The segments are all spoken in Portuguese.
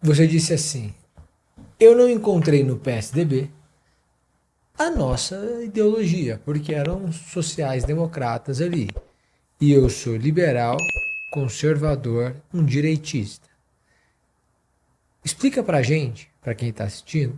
Você disse assim: eu não encontrei no PSDB a nossa ideologia, porque eram sociais-democratas ali. E eu sou liberal, conservador, um direitista. Explica pra gente, pra quem tá assistindo,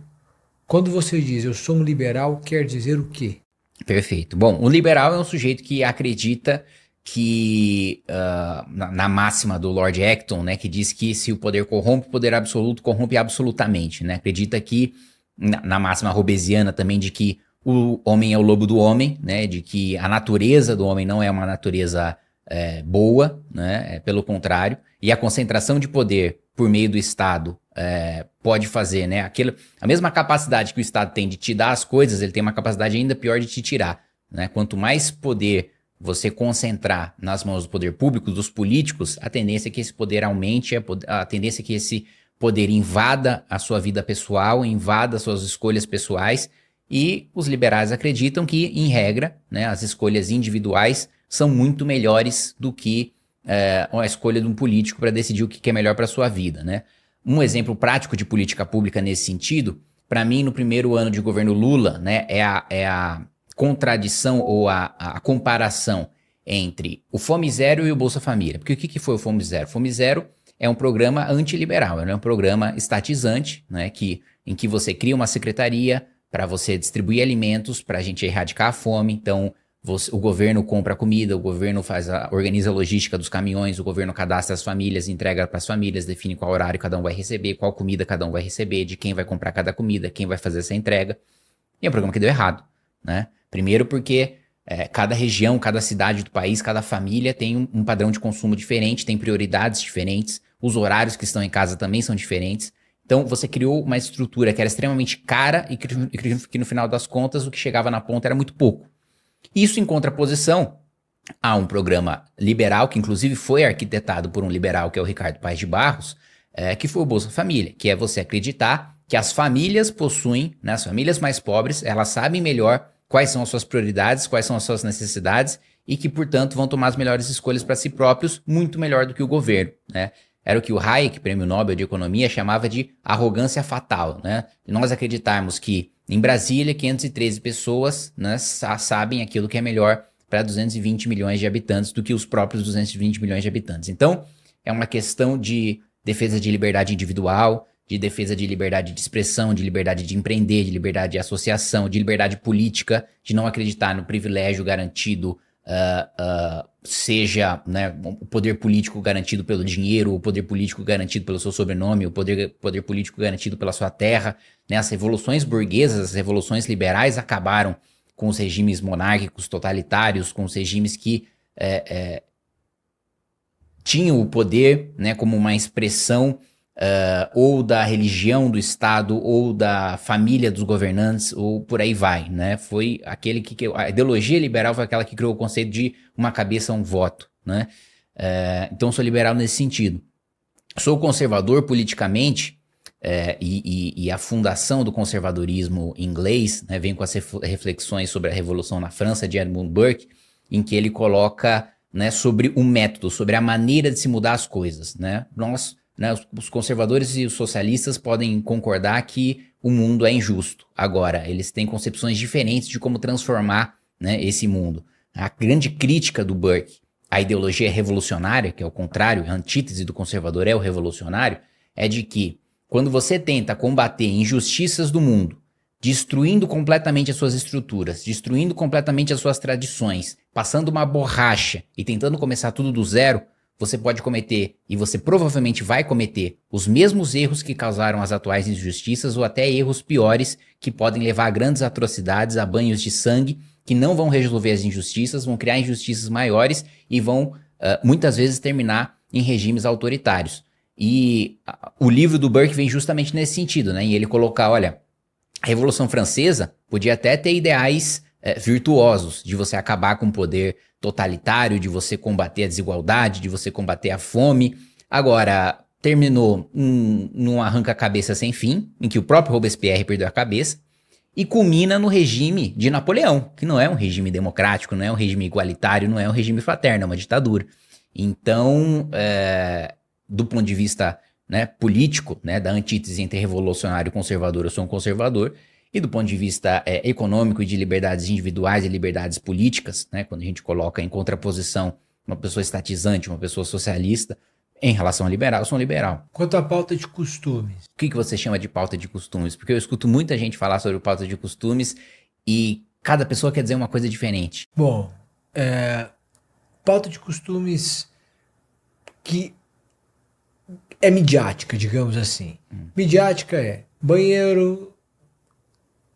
quando você diz eu sou um liberal, quer dizer o quê? Perfeito. Bom, o liberal é um sujeito que acredita que uh, na, na, máxima do Lord Acton, né, que diz que se o poder corrompe, o poder absoluto corrompe absolutamente, né? Acredita que na, na máxima robesiana também de que o homem é o lobo do homem, né? De que a natureza do homem não é uma natureza é, boa, né? É, pelo contrário, e a concentração de poder por meio do Estado é, pode fazer, né? a mesma capacidade que o Estado tem de te dar as coisas, ele tem uma capacidade ainda pior de te tirar, né? Quanto mais poder você concentrar nas mãos do poder público, dos políticos, a tendência é que esse poder aumente, a tendência é que esse poder invada a sua vida pessoal, invada suas escolhas pessoais, e os liberais acreditam que, em regra, né, as escolhas individuais são muito melhores do que é, a escolha de um político para decidir o que é melhor para sua vida. Né? Um exemplo prático de política pública nesse sentido, para mim, no primeiro ano de governo Lula, né, é a, é a contradição ou a, a comparação entre o Fome Zero e o Bolsa Família. Porque o que, que foi o Fome Zero? Fome Zero é um programa antiliberal, é um programa estatizante, né, que, em que você cria uma secretaria para você distribuir alimentos, para a gente erradicar a fome. Então, você, o governo compra comida, o governo faz a, organiza a logística dos caminhões, o governo cadastra as famílias, entrega para as famílias, define qual horário cada um vai receber, qual comida cada um vai receber, de quem vai comprar cada comida, quem vai fazer essa entrega. E é um programa que deu errado, né? Primeiro porque é, cada região, cada cidade do país, cada família tem um, um padrão de consumo diferente, tem prioridades diferentes, os horários que estão em casa também são diferentes. Então você criou uma estrutura que era extremamente cara e que, que no final das contas o que chegava na ponta era muito pouco. Isso em contraposição a um programa liberal, que inclusive foi arquitetado por um liberal, que é o Ricardo Paes de Barros, é, que foi o Bolsa Família, que é você acreditar que as famílias possuem, né, as famílias mais pobres, elas sabem melhor quais são as suas prioridades, quais são as suas necessidades e que, portanto, vão tomar as melhores escolhas para si próprios, muito melhor do que o governo, né? Era o que o Hayek, prêmio Nobel de Economia, chamava de arrogância fatal, né? Nós acreditarmos que em Brasília 513 pessoas né, sabem aquilo que é melhor para 220 milhões de habitantes do que os próprios 220 milhões de habitantes. Então, é uma questão de defesa de liberdade individual, de defesa de liberdade de expressão, de liberdade de empreender, de liberdade de associação, de liberdade política, de não acreditar no privilégio garantido, uh, uh, seja né, o poder político garantido pelo dinheiro, o poder político garantido pelo seu sobrenome, o poder, poder político garantido pela sua terra. Né? As revoluções burguesas, as revoluções liberais acabaram com os regimes monárquicos totalitários, com os regimes que é, é, tinham o poder né, como uma expressão uh, ou da religião do Estado, ou da família dos governantes, ou por aí vai, né? Foi aquele que, a ideologia liberal foi aquela que criou o conceito de uma cabeça, um voto, né? Uh, então sou liberal nesse sentido. Sou conservador politicamente, é, e, e, e, a fundação do conservadorismo inglês né, vem com as reflexões sobre a Revolução na França de Edmund Burke, em que ele coloca né, sobre o método, sobre a maneira de se mudar as coisas. Né? Nós, né? Os, conservadores e os socialistas podem concordar que o mundo é injusto. Agora, eles têm concepções diferentes de como transformar né, esse mundo. A grande crítica do Burke à ideologia revolucionária, que é o contrário, a antítese do conservador é o revolucionário, é de que quando você tenta combater injustiças do mundo, destruindo completamente as suas estruturas, destruindo completamente as suas tradições, passando uma borracha e tentando começar tudo do zero, você pode cometer, e você provavelmente vai cometer, os mesmos erros que causaram as atuais injustiças ou até erros piores que podem levar a grandes atrocidades, a banhos de sangue, que não vão resolver as injustiças, vão criar injustiças maiores e vão uh, muitas vezes terminar em regimes autoritários. E o livro do Burke vem justamente nesse sentido, né? Em ele colocar, olha, a Revolução Francesa podia até ter ideais eh, virtuosos de você acabar com o poder totalitário, de você combater a desigualdade, de você combater a fome. Agora, terminou um, num arranca-cabeça sem fim, em que o próprio Robespierre perdeu a cabeça, e culmina no regime de Napoleão, que não é um regime democrático, não é um regime igualitário, não é um regime fraterno, é uma ditadura. Então, é, do ponto de vista né, político, né, da antítese entre revolucionário e conservador, eu sou um conservador, e do ponto de vista é, econômico e de liberdades individuais e liberdades políticas, né, quando a gente coloca em contraposição uma pessoa estatizante, uma pessoa socialista, em relação a liberal, eu sou um liberal. Quanto à pauta de costumes. O que, que você chama de pauta de costumes? Porque eu escuto muita gente falar sobre pauta de costumes e cada pessoa quer dizer uma coisa diferente. Bom, é, pauta de costumes que é midiática, digamos assim. Hum. Midiática é banheiro,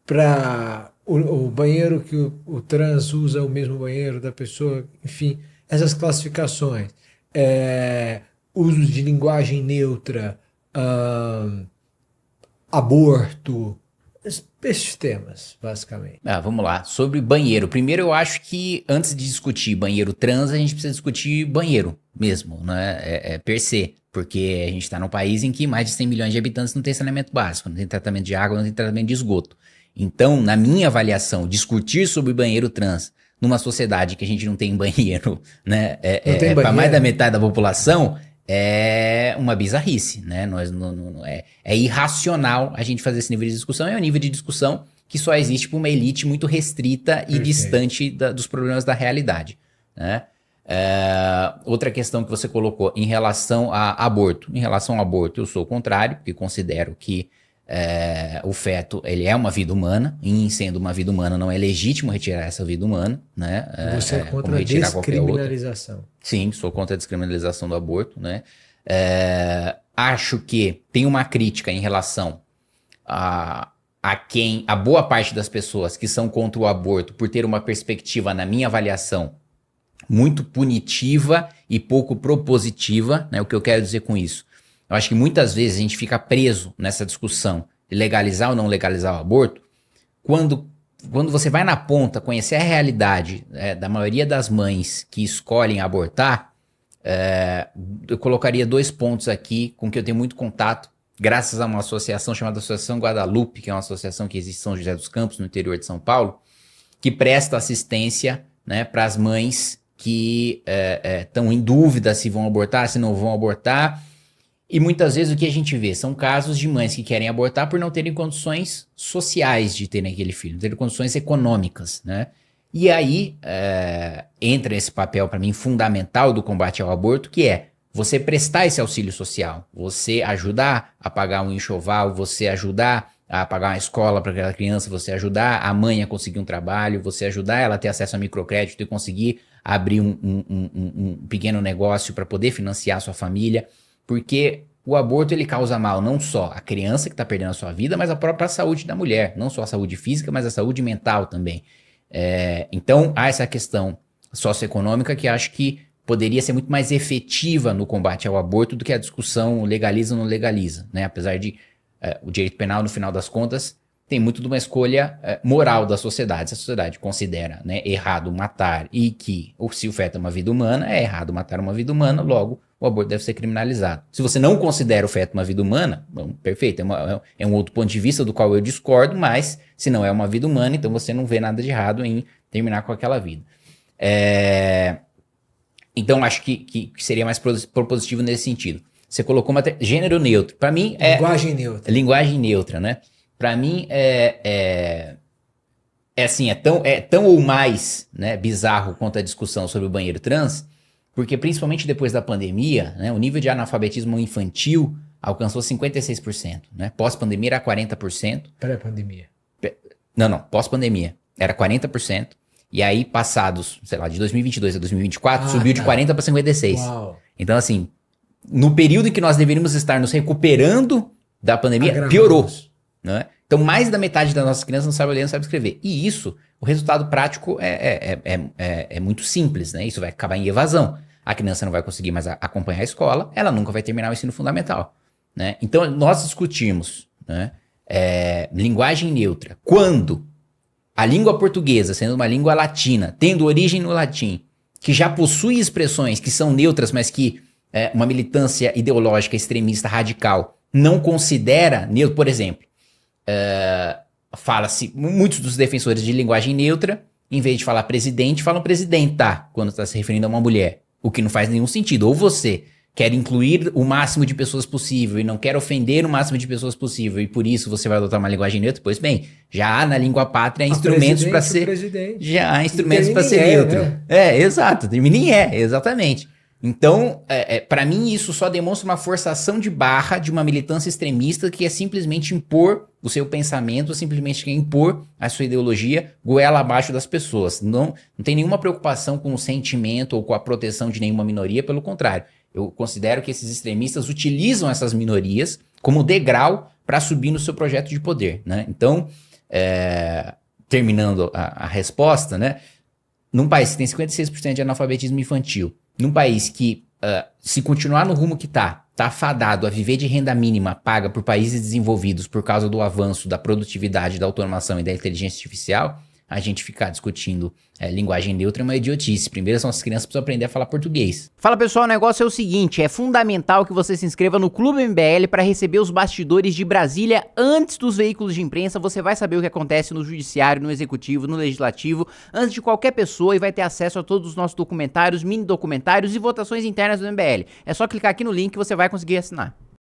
para o, o, banheiro que o, o, trans usa é o mesmo banheiro da pessoa, enfim, essas classificações, é, uso de linguagem neutra, aborto, esses temas, basicamente. Ah, vamos lá. Sobre banheiro. Primeiro, eu acho que antes de discutir banheiro trans, a gente precisa discutir banheiro mesmo, né? É, é per se. Porque a gente está num país em que mais de 100 milhões de habitantes não tem saneamento básico, não tem tratamento de água, não tem tratamento de esgoto. Então, na minha avaliação, discutir sobre banheiro trans numa sociedade que a gente não tem banheiro, né? É, é, é para mais da metade da população é uma bizarrice, né? Nós, não, não, é, é irracional a gente fazer esse nível de discussão. É um nível de discussão que só existe para uma elite muito restrita e Perfeito. distante da, dos problemas da realidade, né? É, outra questão que você colocou em relação a aborto. Em relação ao aborto, eu sou o contrário, porque considero que é, o feto ele é uma vida humana e sendo uma vida humana não é legítimo retirar essa vida humana, né? É, Você é, é contra a descriminalização? Sim, sou contra a descriminalização do aborto, né? É, acho que tem uma crítica em relação a, a quem a boa parte das pessoas que são contra o aborto por ter uma perspectiva, na minha avaliação, muito punitiva e pouco propositiva, né? O que eu quero dizer com isso? Eu acho que muitas vezes a gente fica preso nessa discussão de legalizar ou não legalizar o aborto, quando, quando você vai na ponta conhecer a realidade é, da maioria das mães que escolhem abortar, é, eu colocaria dois pontos aqui com que eu tenho muito contato, graças a uma associação chamada Associação Guadalupe, que é uma associação que existe em São José dos Campos, no interior de São Paulo, que presta assistência né, para as mães que estão é, é em dúvida se vão abortar, se não vão abortar e muitas vezes o que a gente vê são casos de mães que querem abortar por não terem condições sociais de terem aquele filho, não terem condições econômicas, né? E aí é, entra esse papel, para mim, fundamental do combate ao aborto, que é você prestar esse auxílio social, você ajudar a pagar um enxoval, você ajudar a pagar uma escola para aquela criança, você ajudar a mãe a conseguir um trabalho, você ajudar ela a ter acesso a microcrédito e conseguir abrir um, um, um, um pequeno negócio para poder financiar a sua família. Porque o aborto ele causa mal não só a criança que está perdendo a sua vida, mas a própria saúde da mulher, não só a saúde física, mas a saúde mental também. É, então há essa questão socioeconômica que acho que poderia ser muito mais efetiva no combate ao aborto do que a discussão legaliza ou não legaliza, né? Apesar de é, o direito penal no final das contas tem muito de uma escolha eh, moral da sociedade. Se a sociedade considera né, errado matar e que, ou se é uma vida humana, é errado matar uma vida humana, logo o aborto deve ser criminalizado. Se você não considera o feto uma vida humana, bom, perfeito, é, uma, é, é, um outro ponto de vista do qual eu discordo, mas se não é uma vida humana, então você não vê nada de errado em terminar com aquela vida. É... Então acho que, que, seria mais propositivo nesse sentido. Você colocou uma gênero neutro. Para mim é linguagem neutra. Linguagem neutra, né? para mim é, é, é assim, é tão, é tão ou mais né, bizarro quanto a discussão sobre o banheiro trans, porque principalmente depois da pandemia, né, o nível de analfabetismo infantil alcançou 56%, né? Pós-pandemia era 40%. Pré-pandemia. Não, não, pós-pandemia era 40%. E aí, passados, sei lá, de 2022 a 2024, ah, subiu tá. de 40 para 56. Uau. Então, assim, no período em que nós deveríamos estar nos recuperando da pandemia, Agravamos. piorou. Né? Então, mais da metade das nossas crianças não sabe ler, não sabe escrever. E isso, o resultado prático é, é, é, é, muito simples, né? Isso vai acabar em evasão. A criança não vai conseguir mais acompanhar a escola, ela nunca vai terminar o ensino fundamental. Né? Então, nós discutimos né? linguagem neutra. Quando a língua portuguesa, sendo uma língua latina, tendo origem no latim, que já possui expressões que são neutras, mas que uma militância ideológica extremista radical não considera neutro, por exemplo, é, fala-se, muitos dos defensores de linguagem neutra, em vez de falar presidente, falam presidenta quando está se referindo a uma mulher, o que não faz nenhum sentido. Ou você quer incluir o máximo de pessoas possível e não quer ofender o máximo de pessoas possível e por isso você vai adotar uma linguagem neutra, pois bem, já há na língua pátria instrumentos para ser já há instrumentos para ser é, neutro. Né? É, exato, nem é, exatamente. Então, é, é, para mim, isso só demonstra uma forçação de barra de uma militância extremista que é simplesmente impor o seu pensamento, simplesmente impor a sua ideologia goela abaixo das pessoas. Não, não tem nenhuma preocupação com o sentimento ou com a proteção de nenhuma minoria, pelo contrário. Eu considero que esses extremistas utilizam essas minorias como degrau para subir no seu projeto de poder. Né? Então, é, terminando a, a resposta, né? num país que tem 56% de analfabetismo infantil, num país que, uh, se continuar no rumo que está, está fadado a viver de renda mínima paga por países desenvolvidos por causa do avanço da produtividade, da automação e da inteligência artificial, a gente ficar discutindo é, linguagem neutra é uma idiotice. Primeiro, são as crianças precisam aprender a falar português. Fala pessoal, o negócio é o seguinte: é fundamental que você se inscreva no Clube MBL para receber os bastidores de Brasília antes dos veículos de imprensa. Você vai saber o que acontece no Judiciário, no Executivo, no Legislativo, antes de qualquer pessoa e vai ter acesso a todos os nossos documentários, mini documentários e votações internas do MBL. É só clicar aqui no link que você vai conseguir assinar.